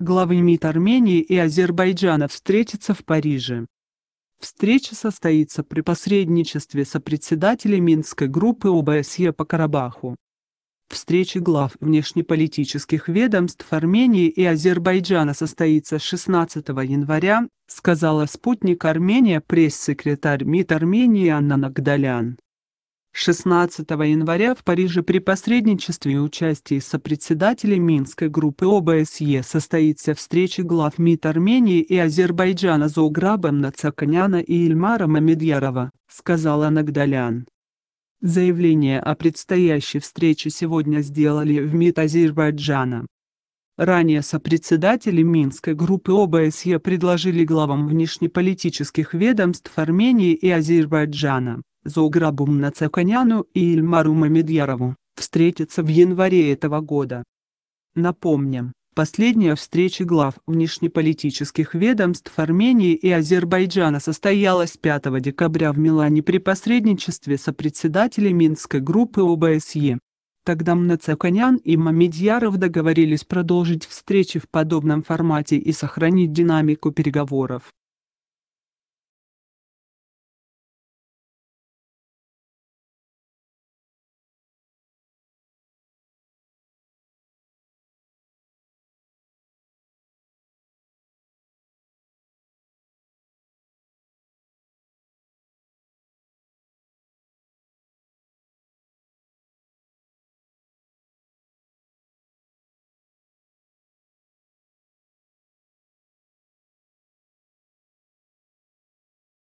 Главы МИД Армении и Азербайджана встретятся в Париже. Встреча состоится при посредничестве сопредседателя Минской группы ОБСЕ по Карабаху. Встреча глав внешнеполитических ведомств Армении и Азербайджана состоится 16 января, сказала спутник Армения пресс-секретарь МИД Армении Анна Нагдалян. 16 января в Париже при посредничестве и участии сопредседателей Минской группы ОБСЕ состоится встреча глав МИД Армении и Азербайджана Зоуграбом Нацаканяна и Ильмара Мамедьярова, сказала Нагдалян. Заявление о предстоящей встрече сегодня сделали в МИД Азербайджана. Ранее сопредседатели Минской группы ОБСЕ предложили главам внешнеполитических ведомств Армении и Азербайджана Зограбом Нацаканяну и Ильмару Мамедьярову, встретятся в январе этого года. Напомним, последняя встреча глав внешнеполитических ведомств Армении и Азербайджана состоялась 5 декабря в Милане при посредничестве сопредседателя Минской группы ОБСЕ. Тогда Мнацаканян и Мамедьяров договорились продолжить встречи в подобном формате и сохранить динамику переговоров.